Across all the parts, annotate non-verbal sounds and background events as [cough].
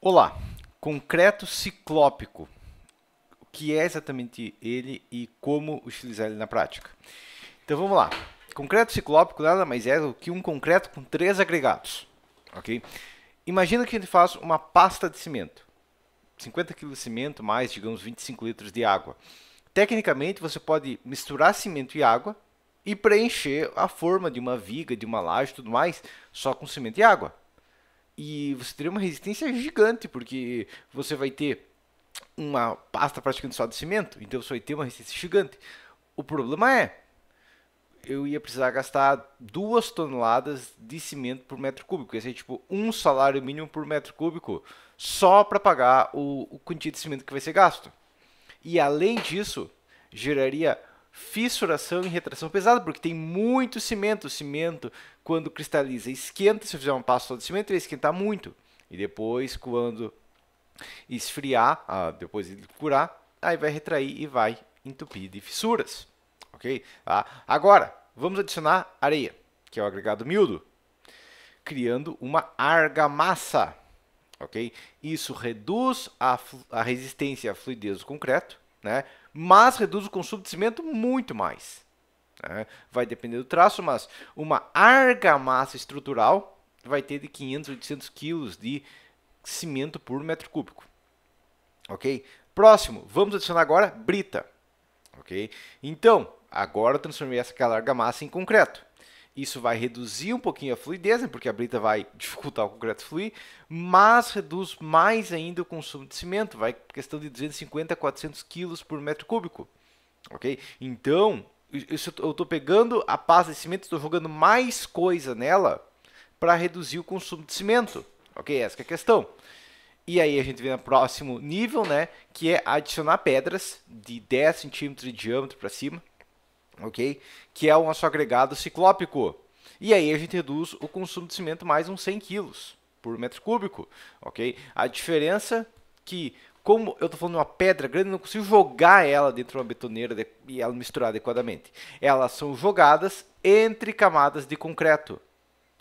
Olá, concreto ciclópico. O que é exatamente ele e como utilizar ele na prática? Então vamos lá. Concreto ciclópico nada mais é do que um concreto com três agregados. Ok? Imagina que a gente faz uma pasta de cimento. 50 kg de cimento mais, digamos, 25 litros de água. Tecnicamente, você pode misturar cimento e água e preencher a forma de uma viga, de uma laje e tudo mais, só com cimento e água e você teria uma resistência gigante, porque você vai ter uma pasta praticamente só de cimento, então você vai ter uma resistência gigante. O problema é, eu ia precisar gastar duas toneladas de cimento por metro cúbico, ia ser tipo um salário mínimo por metro cúbico, só para pagar o, o de cimento que vai ser gasto. E além disso, geraria fissuração e retração pesada, porque tem muito cimento. O cimento, quando cristaliza, esquenta. Se eu fizer uma pasta de cimento, ele esquentar muito. E depois, quando esfriar, ah, depois ele curar, aí vai retrair e vai entupir de fissuras. Ok? Ah, agora, vamos adicionar areia, que é o agregado miúdo, criando uma argamassa. Ok? Isso reduz a, a resistência à fluidez do concreto né? mas reduz o consumo de cimento muito mais. Né? Vai depender do traço, mas uma argamassa estrutural vai ter de 500 a 800 quilos de cimento por metro cúbico. Ok? Próximo, vamos adicionar agora brita. Ok? Então, agora eu transformei essa argamassa em concreto. Isso vai reduzir um pouquinho a fluidez, né, porque a brita vai [laughs] dificultar o concreto fluir, mas reduz mais ainda o consumo de cimento, vai questão de 250 a 400 kg por metro cúbico. Ok? Então, isso, eu estou pegando a pasta de cimento, estou jogando mais coisa nela para reduzir o consumo de cimento. Ok? Essa é a questão. E aí a gente vem no próximo nível, né? Que é adicionar pedras de 10 centímetros de diâmetro para cima, ok? Que é o nosso agregado ciclópico. E aí a gente reduz o consumo de cimento mais uns 100 kg por metro cúbico, ok? A diferença que como eu estou falando de uma pedra grande, eu não consigo jogar ela dentro de uma betoneira e ela misturar adequadamente. Elas são jogadas entre camadas de concreto.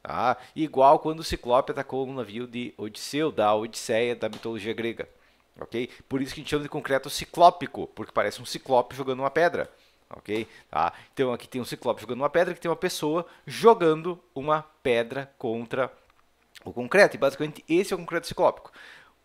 Ah, Igual quando o Ciclope atacou um navio de Odisseu, da Odisseia da mitologia grega. ok? Por isso que a gente chama de concreto ciclópico, porque parece um ciclope jogando uma pedra ok? Tá? Então aqui tem um ciclope jogando uma pedra, que tem uma pessoa jogando uma pedra contra o concreto. E basicamente esse é o concreto ciclópico.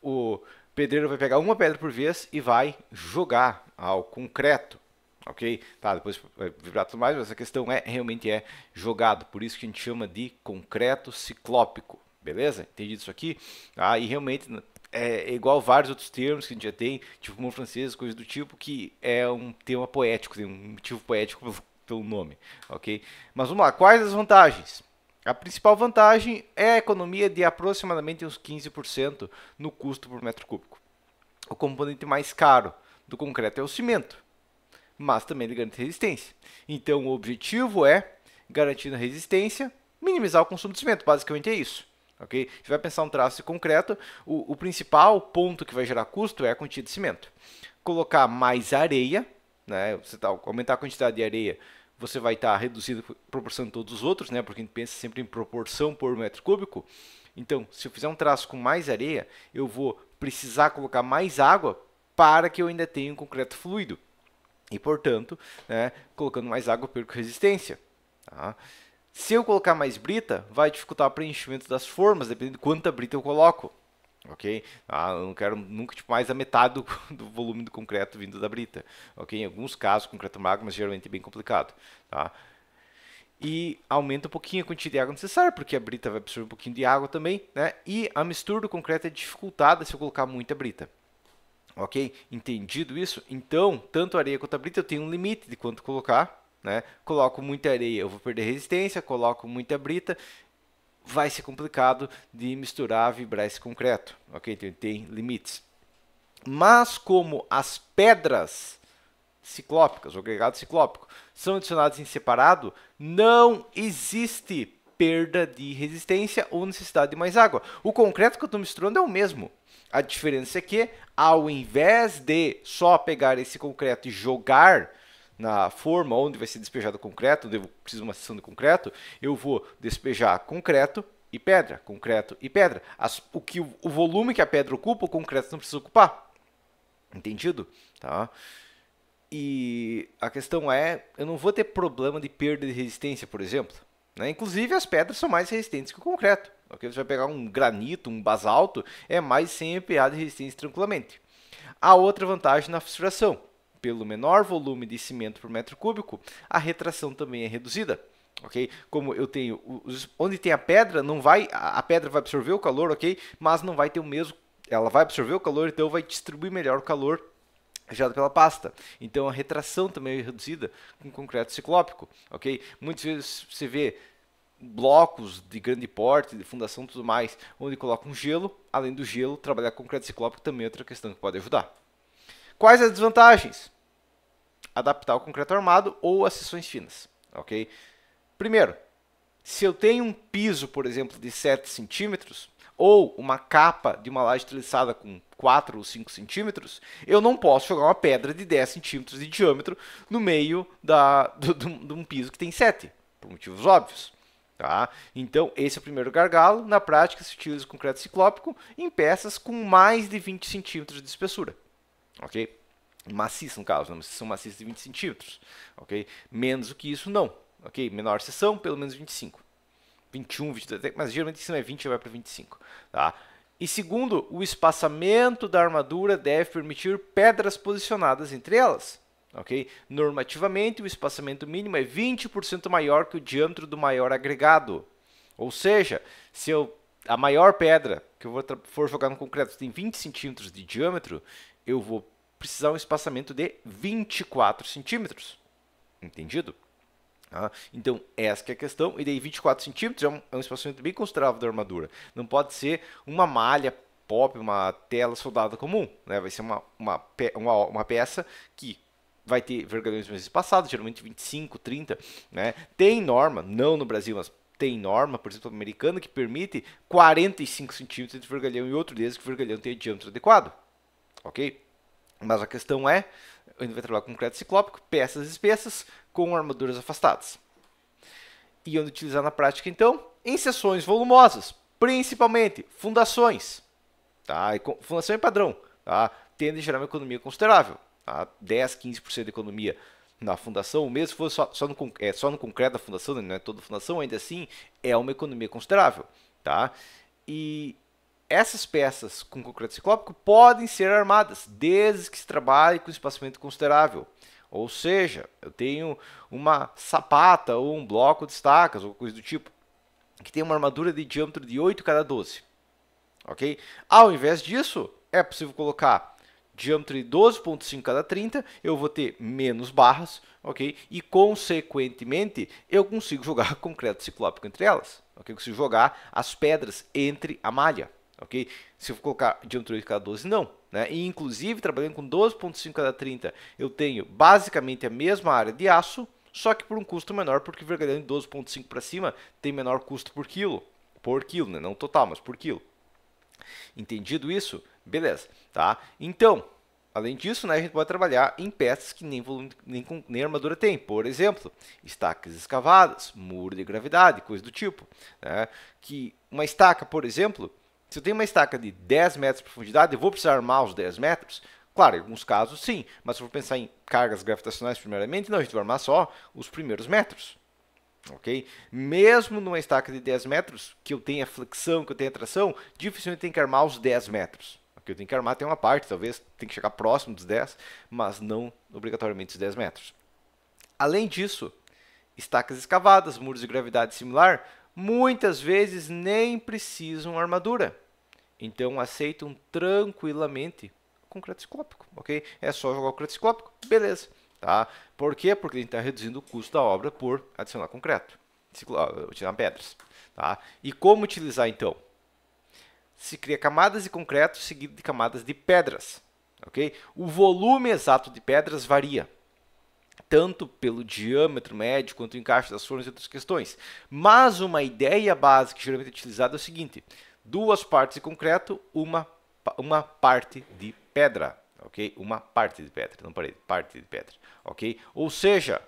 O pedreiro vai pegar uma pedra por vez e vai jogar ao concreto. Ok? Tá, depois vai vibrar tudo mais, mas essa questão é realmente é jogado. Por isso que a gente chama de concreto ciclópico. Beleza? Entendido isso aqui? Ah, e realmente é, é igual vários outros termos que a gente já tem, tipo mão francês, coisas do tipo, que é um tema poético, tem um motivo poético pelo, [laughs] pelo nome, ok? Mas vamos lá, quais as vantagens? A principal vantagem é a economia de aproximadamente uns 15% no custo por metro cúbico. O componente mais caro do concreto é o cimento, mas também ele garante resistência. Então o objetivo é, garantindo a resistência, minimizar o consumo de cimento, basicamente é isso ok? Se vai pensar um traço concreto, o, o principal ponto que vai gerar custo é a quantidade de cimento. Colocar mais areia, né? Você tá, aumentar a quantidade de areia, você vai estar tá reduzindo proporção de todos os outros, né? Porque a gente pensa sempre em proporção por metro cúbico. Então, se eu fizer um traço com mais areia, eu vou precisar colocar mais água para que eu ainda tenha um concreto fluido. E, portanto, né, colocando mais água, eu perco resistência. Tá? Se eu colocar mais brita, vai dificultar o preenchimento das formas, dependendo de quanta brita eu coloco. Ok? Ah, eu não quero nunca tipo, mais a metade do, [laughs] do, volume do concreto vindo da brita. Ok? Em alguns casos, concreto magro, mas geralmente é bem complicado. Tá? E aumenta um pouquinho a quantidade de água necessária, porque a brita vai absorver um pouquinho de água também. Né? E a mistura do concreto é dificultada se eu colocar muita brita. Ok? Entendido isso? Então, tanto a areia quanto a brita eu tenho um limite de quanto colocar né? Coloco muita areia, eu vou perder resistência, coloco muita brita, vai ser complicado de misturar, vibrar esse concreto, ok? Tem, então, tem limites. Mas como as pedras ciclópicas, o agregado ciclópico, são adicionadas em separado, não existe perda de resistência ou necessidade de mais água. O concreto que eu estou misturando é o mesmo. A diferença é que, ao invés de só pegar esse concreto e jogar na forma onde vai ser despejado concreto, eu preciso de uma seção de concreto, eu vou despejar concreto e pedra, concreto e pedra. As, o, que, o volume que a pedra ocupa, o concreto não precisa ocupar. Entendido? Tá? E a questão é, eu não vou ter problema de perda de resistência, por exemplo. Né? Inclusive, as pedras são mais resistentes que o concreto. Okay? Você vai pegar um granito, um basalto, é mais 100 MPa de resistência tranquilamente. A outra vantagem na fissuração pelo menor volume de cimento por metro cúbico, a retração também é reduzida. Ok? Como eu tenho os, onde tem a pedra, não vai a pedra vai absorver o calor, OK? Mas não vai ter o mesmo ela vai absorver o calor, então vai distribuir melhor o calor gerado pela pasta. Então a retração também é reduzida com concreto ciclópico, ok? Muitas vezes você vê blocos de grande porte, de fundação e tudo mais, onde colocam gelo. Além do gelo, trabalhar com concreto ciclópico também é outra questão que pode ajudar. Quais as desvantagens? adaptar o concreto armado ou as seções finas, ok? Primeiro, se eu tenho um piso, por exemplo, de 7 centímetros, ou uma capa de uma laje treliçada com 4 ou 5 centímetros, eu não posso jogar uma pedra de 10 centímetros de diâmetro no meio da, [laughs] do, do, de um piso que tem 7, por motivos óbvios. Tá? Então, esse é o primeiro gargalo. Na prática, se utiliza concreto ciclópico em peças com mais de 20 centímetros de espessura. ok? maciça no caso, né? uma seção maciça de 20 centímetros, ok? Menos do que isso não, ok? Menor seção, pelo menos 25. 21, 22, mas geralmente se não é 20, vai para 25, tá? E segundo, o espaçamento da armadura deve permitir pedras posicionadas entre elas. Okay? Normativamente, o espaçamento mínimo é 20% maior que o diâmetro do maior agregado. Ou seja, se eu, a maior pedra que eu for jogar no concreto tem 20 centímetros de diâmetro, eu vou precisar um espaçamento de 24 centímetros. Entendido? Ah, então, essa é a questão. E daí 24 centímetros é um, é um espaçamento bem considerável da armadura. Não pode ser uma malha pop, uma tela soldada comum. Né? Vai ser uma, uma, pe uma, uma peça que vai ter vergalhões mais espaçados, geralmente 25, 30. Né? Tem norma, não no Brasil, mas tem norma, por exemplo, americana, que permite 45 centímetros de vergalhão e outro desde que o vergalhão tenha diâmetro adequado. Ok? Mas a questão é, ele vai trabalhar com concreto ciclópico, peças espessas com armaduras afastadas. E onde utilizar na prática, então? Em seções volumosas, principalmente fundações. Tá? E com, fundação é padrão, tá? tende a gerar uma economia considerável. Tá? 10, 15% de economia na fundação, mesmo se for só, só, no, é, só no concreto da fundação, né? não é toda fundação, ainda assim é uma economia considerável. Tá? E essas peças com concreto ciclópico podem ser armadas, desde que se trabalhe com espaçamento considerável. Ou seja, eu tenho uma sapata ou um bloco de estacas ou coisa do tipo, que tem uma armadura de diâmetro de 8 cada 12. Ok? Ao invés disso, é possível colocar diâmetro de 12.5 cada 30, eu vou ter menos barras, ok? E consequentemente, eu consigo [laughs] jogar concreto ciclópico entre elas, ok? Eu consigo jogar as pedras entre a malha ok? Se eu colocar de 1,8 cada 12, não. Né? E, inclusive, trabalhando com 12,5 cada 30, eu tenho basicamente a mesma área de aço, só que por um custo menor, porque vergalhão de 12,5 para cima tem menor custo por quilo. Por quilo, né? não total, mas por quilo. Entendido isso? Beleza, tá? Então, além disso, né, a gente pode trabalhar em peças que nem, volume, nem, nem armadura tem. Por exemplo, estacas escavadas, muro de gravidade, coisa do tipo. Né? Que uma estaca, por exemplo, se eu tenho uma estaca de 10 metros de profundidade, eu vou precisar armar os 10 metros? Claro, em alguns casos sim, mas se eu for pensar em cargas gravitacionais primeiramente, não, a gente vai armar só os primeiros metros. Ok? Mesmo numa estaca de 10 metros, que eu tenha flexão, que eu tenha tração, dificilmente tem que armar os 10 metros. O que eu tenho que armar tem uma parte, talvez tem que chegar próximo dos 10, mas não obrigatoriamente os 10 metros. Além disso, estacas escavadas, muros de gravidade similar, muitas vezes nem precisam armadura. Então aceitam tranquilamente com cratoscópico, ok? É só jogar o cratoscópico, beleza. Tá? Por quê? Porque a gente está reduzindo o custo da obra por adicionar concreto, ah, utilizar pedras. Tá? E como utilizar então? Se cria camadas de concreto seguido de camadas de pedras. Okay? O volume exato de pedras varia, tanto pelo diâmetro médio quanto o encaixe das formas e outras questões. Mas uma ideia básica geralmente é utilizada é o seguinte: duas partes de concreto, uma, uma parte de pedra, ok? Uma parte de pedra, não parede, parte de pedra, ok? Ou seja,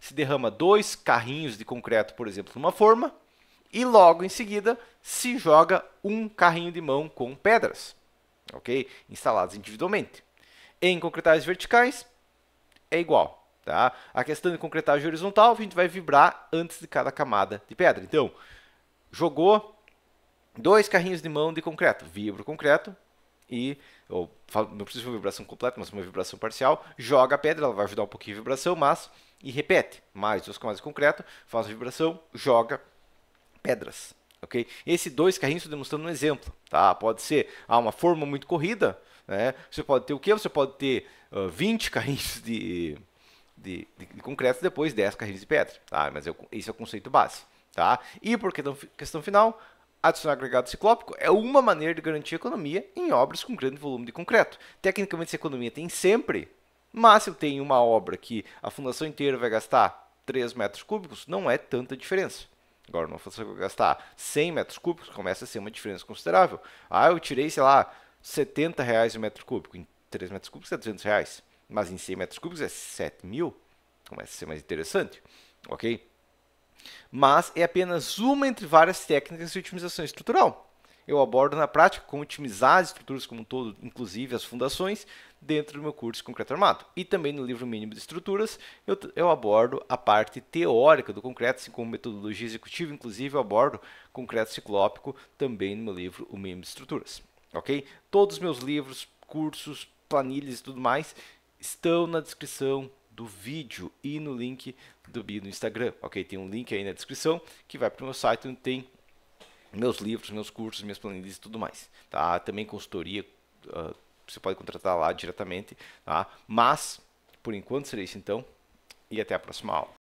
se derrama dois carrinhos de concreto, por exemplo, numa forma, e logo em seguida se joga um carrinho de mão com pedras, ok? Instaladas individualmente. Em concretagens verticais é igual, tá? A questão de concretagem horizontal, a gente vai vibrar antes de cada camada de pedra. Então, jogou Dois carrinhos de mão de concreto. vibro o concreto e, ou, não preciso de uma vibração completa, mas uma vibração parcial. Joga a pedra, ela vai ajudar um pouquinho a vibração, mas. E repete. Mais duas camadas de concreto, faz a vibração, joga pedras. ok Esse dois carrinhos estou demonstrando um exemplo. Tá? Pode ser ah, uma forma muito corrida. Né? Você pode ter o que? Você pode ter uh, 20 [laughs] carrinhos de, de, de, de concreto depois 10 carrinhos de pedra. Tá? Mas eu, esse é o conceito base. Tá? E por questão, questão final, Adicionar agregado ciclópico é uma maneira de garantir economia em obras com grande volume de concreto. Tecnicamente, essa economia tem sempre, mas se eu tenho uma obra que a fundação inteira vai gastar 3 metros cúbicos, não é tanta diferença. Agora, uma fundação que vai gastar 100 metros cúbicos começa a ser uma diferença considerável. Ah, eu tirei, sei lá, 70 reais o metro cúbico. Em 3 metros cúbicos é 200 reais. Mas em 100 metros cúbicos é 7 mil. Começa a ser mais interessante, ok? mas é apenas uma entre várias técnicas de otimização estrutural. Eu abordo na prática como otimizar as estruturas como um todo, inclusive as fundações, dentro do meu curso Concreto Armado. E também no livro Mínimo de Estruturas, eu, eu abordo a parte teórica do concreto, assim como metodologia executiva, inclusive eu abordo concreto ciclópico também no meu livro O Mínimo de Estruturas. Ok? Todos os meus livros, cursos, planilhas e tudo mais estão na descrição do vídeo e no link do bio no Instagram, ok? Tem um link aí na descrição que vai para o meu site onde tem meus livros, meus cursos, minhas planilhas e tudo mais, tá? Também consultoria, uh, você pode contratar lá diretamente, tá? Mas, por enquanto seria isso então, e até a próxima aula.